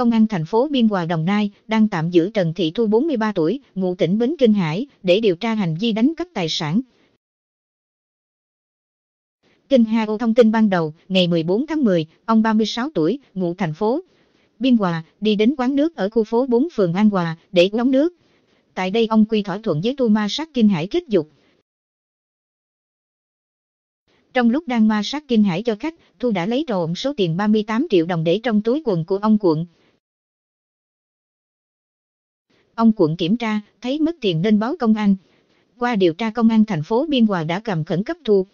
Công an thành phố Biên Hòa Đồng Nai đang tạm giữ Trần Thị Thu 43 tuổi, ngụ tỉnh Bến Kinh Hải, để điều tra hành vi đánh cắp tài sản. Kinh Hà Ô thông tin ban đầu, ngày 14 tháng 10, ông 36 tuổi, ngụ thành phố Biên Hòa, đi đến quán nước ở khu phố 4 phường An Hòa để uống nước. Tại đây ông quy thỏa thuận với tu ma sát Kinh Hải kích dục. Trong lúc đang ma sát Kinh Hải cho khách, Thu đã lấy trộm số tiền 38 triệu đồng để trong túi quần của ông cuộn. Ông quận kiểm tra, thấy mất tiền nên báo công an. Qua điều tra công an thành phố Biên Hòa đã cầm khẩn cấp thu